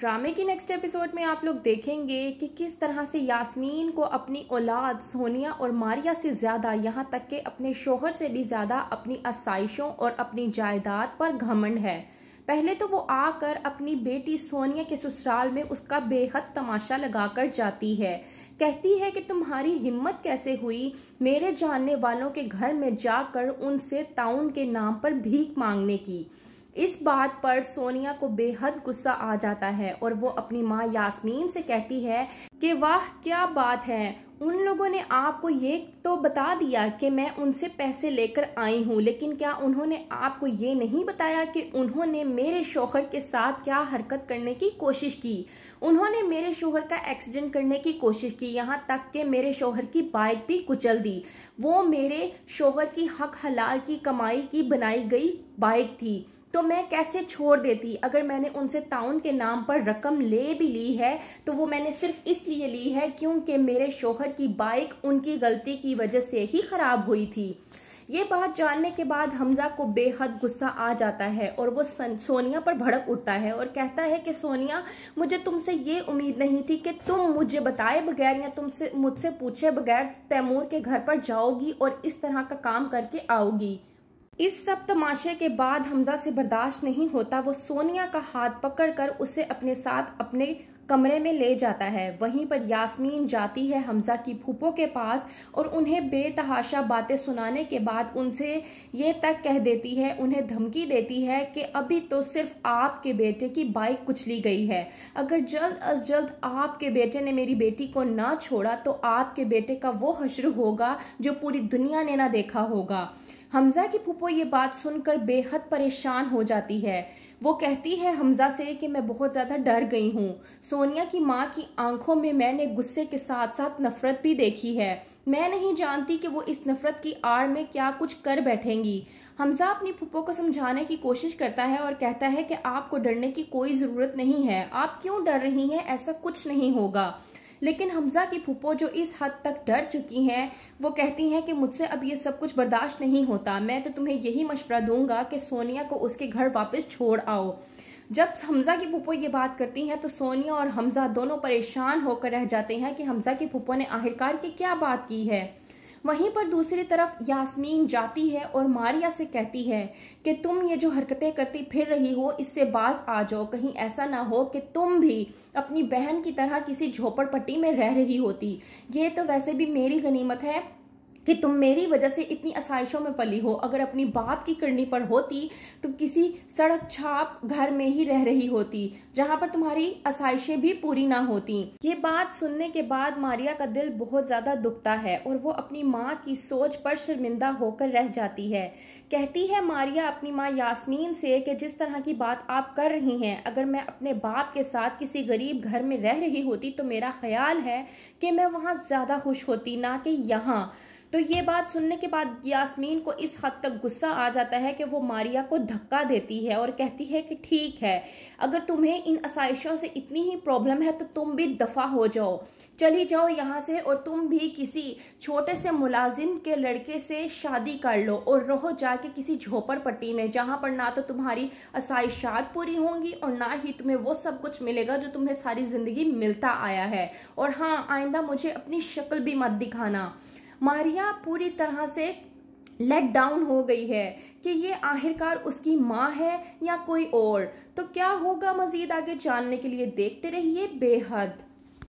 ड्रामे की next episode में आप लोग देखेंगे कि किस तरह से यास्मीन को अपनी औलाद सोनिया और मारिया से ज़्यादा यहाँ तक के अपने शोहर से भी ज़्यादा अपनी आसाइशों और अपनी जायदाद पर घमंड है पहले तो वो आकर अपनी बेटी सोनिया के ससुराल में उसका बेहद तमाशा लगाकर जाती है कहती है कि तुम्हारी हिम्मत कैसे हुई मेरे जानने वालों के घर में जाकर उनसे ताउन के नाम पर भीख मांगने की इस बात पर सोनिया को बेहद गुस्सा आ जाता है और वो अपनी माँ यास्मीन से कहती है कि वाह क्या बात है उन लोगों ने आपको ये तो बता दिया कि मैं उनसे पैसे लेकर आई हूँ लेकिन क्या उन्होंने आपको ये नहीं बताया कि उन्होंने मेरे शोहर के साथ क्या हरकत करने की कोशिश की उन्होंने मेरे शोहर का एक्सीडेंट करने की कोशिश की यहाँ तक कि मेरे शोहर की बाइक भी कुचल दी वो मेरे शोहर की हक हलाल की कमाई की बनाई गई बाइक थी तो मैं कैसे छोड़ देती अगर मैंने उनसे ताउन के नाम पर रकम ले भी ली है तो वो मैंने सिर्फ इसलिए ली है क्योंकि मेरे शोहर की बाइक उनकी गलती की वजह से ही ख़राब हुई थी ये बात जानने के बाद हमजा को बेहद गुस्सा आ जाता है और वो सन, सोनिया पर भड़क उठता है और कहता है कि सोनिया मुझे तुमसे ये उम्मीद नहीं थी कि तुम मुझे बताए बगैर या तुमसे मुझसे पूछे बगैर तैमूर के घर पर जाओगी और इस तरह का काम करके आओगी इस सब तमाशे के बाद हमजा से बर्दाश्त नहीं होता वो सोनिया का हाथ पकड़कर उसे अपने साथ अपने कमरे में ले जाता है वहीं पर यास्मीन जाती है हमजा की फूपो के पास और उन्हें बेतहाशा बातें सुनाने के बाद उनसे ये तक कह देती है उन्हें धमकी देती है कि अभी तो सिर्फ आपके बेटे की बाइक कुचली गई है अगर जल्द अज जल्द आपके बेटे ने मेरी बेटी को ना छोड़ा तो आपके बेटे का वो हश्र होगा जो पूरी दुनिया ने ना देखा होगा हमजा की फूफो ये बात सुनकर बेहद परेशान हो जाती है वो कहती है हमजा से कि मैं बहुत ज़्यादा डर गई हूँ सोनिया की माँ की आंखों में मैंने गुस्से के साथ साथ नफरत भी देखी है मैं नहीं जानती कि वो इस नफरत की आड़ में क्या कुछ कर बैठेंगी हमजा अपनी फुप्पो को समझाने की कोशिश करता है और कहता है कि आपको डरने की कोई ज़रूरत नहीं है आप क्यों डर रही हैं ऐसा कुछ नहीं होगा लेकिन हमजा की फूपो जो इस हद तक डर चुकी हैं वो कहती हैं कि मुझसे अब ये सब कुछ बर्दाश्त नहीं होता मैं तो तुम्हें यही मशवरा दूंगा कि सोनिया को उसके घर वापस छोड़ आओ जब हमज़ा की पुप्पो ये बात करती हैं तो सोनिया और हमज़ा दोनों परेशान होकर रह जाते हैं कि हमज़ा की पुप्पो ने आखिरकार की क्या बात की है वहीं पर दूसरी तरफ यास्मीन जाती है और मारिया से कहती है कि तुम ये जो हरकतें करती फिर रही हो इससे बाज आ जाओ कहीं ऐसा ना हो कि तुम भी अपनी बहन की तरह किसी झोपड़पट्टी में रह रही होती ये तो वैसे भी मेरी गनीमत है कि तुम मेरी वजह से इतनी आसाइशों में पली हो अगर अपनी बाप की करनी पर होती तो किसी सड़क छाप घर में ही रह रही होती जहां पर तुम्हारी आसाइशें भी पूरी ना होती ये बात सुनने के बाद मारिया का दिल बहुत ज्यादा दुखता है और वो अपनी माँ की सोच पर शर्मिंदा होकर रह जाती है कहती है मारिया अपनी माँ यास्मीन से कि जिस तरह की बात आप कर रही हैं अगर मैं अपने बाप के साथ किसी गरीब घर में रह रही होती तो मेरा ख्याल है कि मैं वहाँ ज़्यादा खुश होती ना कि यहाँ तो ये बात सुनने के बाद यास्मीन को इस हद तक गुस्सा आ जाता है कि वो मारिया को धक्का देती है और कहती है कि ठीक है अगर तुम्हें इन आसाइशों से इतनी ही प्रॉब्लम है तो तुम भी दफा हो जाओ चली जाओ यहाँ से और तुम भी किसी छोटे से मुलाजिम के लड़के से शादी कर लो और रहो जाके किसी झोपड़पट्टी में जहाँ पर ना तो तुम्हारी आसाइशात पूरी होंगी और ना ही तुम्हें वो सब कुछ मिलेगा जो तुम्हें सारी ज़िंदगी मिलता आया है और हाँ आइंदा मुझे अपनी शक्ल भी मत दिखाना मारिया पूरी तरह से लेट डाउन हो गई है कि ये आखिरकार उसकी माँ है या कोई और तो क्या होगा मज़ीद आगे जानने के लिए देखते रहिए बेहद